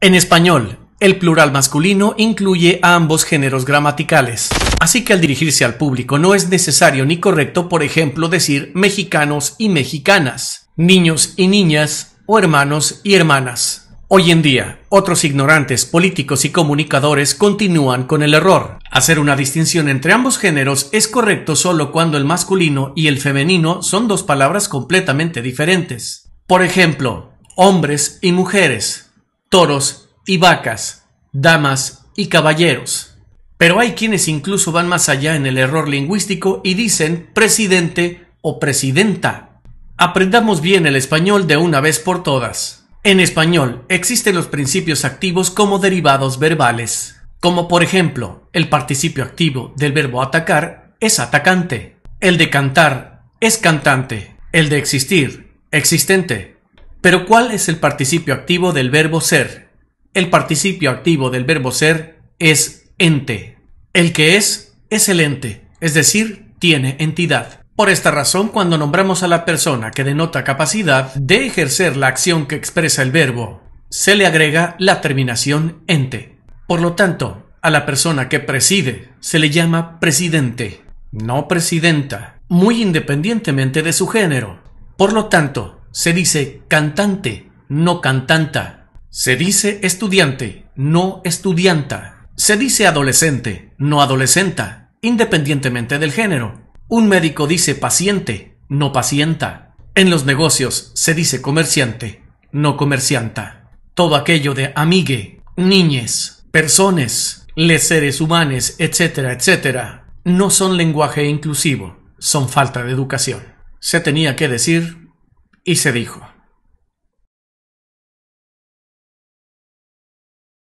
En español, el plural masculino incluye a ambos géneros gramaticales, así que al dirigirse al público no es necesario ni correcto, por ejemplo, decir mexicanos y mexicanas, niños y niñas o hermanos y hermanas. Hoy en día, otros ignorantes, políticos y comunicadores continúan con el error. Hacer una distinción entre ambos géneros es correcto solo cuando el masculino y el femenino son dos palabras completamente diferentes. Por ejemplo, hombres y mujeres, toros y vacas, damas y caballeros. Pero hay quienes incluso van más allá en el error lingüístico y dicen presidente o presidenta. Aprendamos bien el español de una vez por todas. En español existen los principios activos como derivados verbales, como por ejemplo el participio activo del verbo atacar es atacante, el de cantar es cantante, el de existir, existente, pero ¿cuál es el participio activo del verbo ser? El participio activo del verbo ser es ente. El que es es el ente, es decir, tiene entidad. Por esta razón, cuando nombramos a la persona que denota capacidad de ejercer la acción que expresa el verbo, se le agrega la terminación ente. Por lo tanto, a la persona que preside se le llama presidente, no presidenta, muy independientemente de su género. Por lo tanto, se dice cantante, no cantanta. Se dice estudiante, no estudianta. Se dice adolescente, no adolescenta, independientemente del género. Un médico dice paciente, no pacienta. En los negocios se dice comerciante, no comercianta. Todo aquello de amigue, niñes, personas, les seres humanos, etcétera, etcétera, no son lenguaje inclusivo, son falta de educación. Se tenía que decir y se dijo,